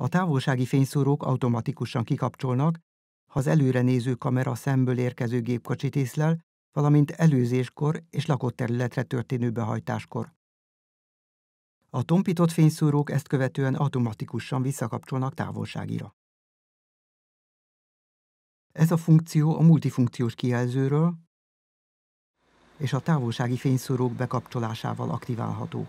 A távolsági fényszórók automatikusan kikapcsolnak, ha az előre néző kamera szemből érkező gépkocsit észlel, valamint előzéskor és lakott területre történő behajtáskor. A tompított fényszórók ezt követően automatikusan visszakapcsolnak távolságira. Ez a funkció a multifunkciós kijelzőről és a távolsági fényszórók bekapcsolásával aktiválható.